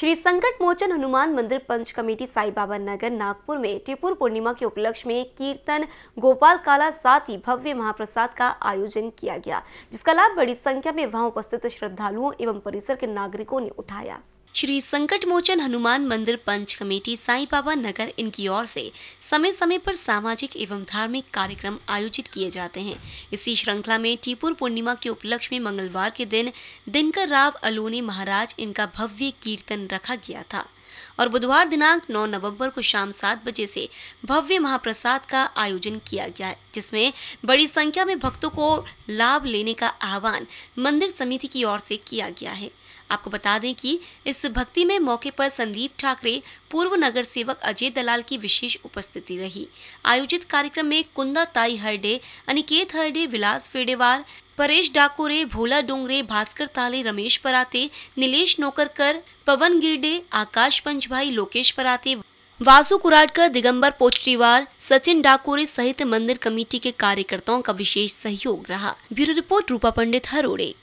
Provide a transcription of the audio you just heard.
श्री संकट मोचन हनुमान मंदिर पंच कमेटी साई बाबा नगर नागपुर में टिपुर पूर्णिमा के उपलक्ष्य में कीर्तन गोपाल काला साथ ही भव्य महाप्रसाद का आयोजन किया गया जिसका लाभ बड़ी संख्या में वहां उपस्थित श्रद्धालुओं एवं परिसर के नागरिकों ने उठाया श्री संकट मोचन हनुमान मंदिर पंच कमेटी साई बाबा नगर इनकी ओर से समय समय पर सामाजिक एवं धार्मिक कार्यक्रम आयोजित किए जाते हैं इसी श्रृंखला में टीपुर पूर्णिमा के उपलक्ष्य में मंगलवार के दिन दिनकर राव अलोनी महाराज इनका भव्य कीर्तन रखा गया था और बुधवार दिनांक 9 नवंबर को शाम सात बजे से भव्य महाप्रसाद का आयोजन किया गया है जिसमें बड़ी संख्या में भक्तों को लाभ लेने का आह्वान मंदिर समिति की ओर से किया गया है आपको बता दें कि इस भक्ति में मौके पर संदीप ठाकरे पूर्व नगर सेवक अजय दलाल की विशेष उपस्थिति रही आयोजित कार्यक्रम में कुंदा ताई हरडे अनिकेत हरडे विलास फेडेवार परेश डाकोरे भोला डोंगरे भास्कर ताले रमेश पराते नीलेश नौकरकर पवन गिरडे आकाश पंचभाई लोकेश पराते वासु कुराडकर दिगंबर पोचरीवार सचिन डाकोरे सहित मंदिर कमेटी के कार्यकर्ताओं का विशेष सहयोग रहा ब्यूरो रिपोर्ट रूपा पंडित हरोड़े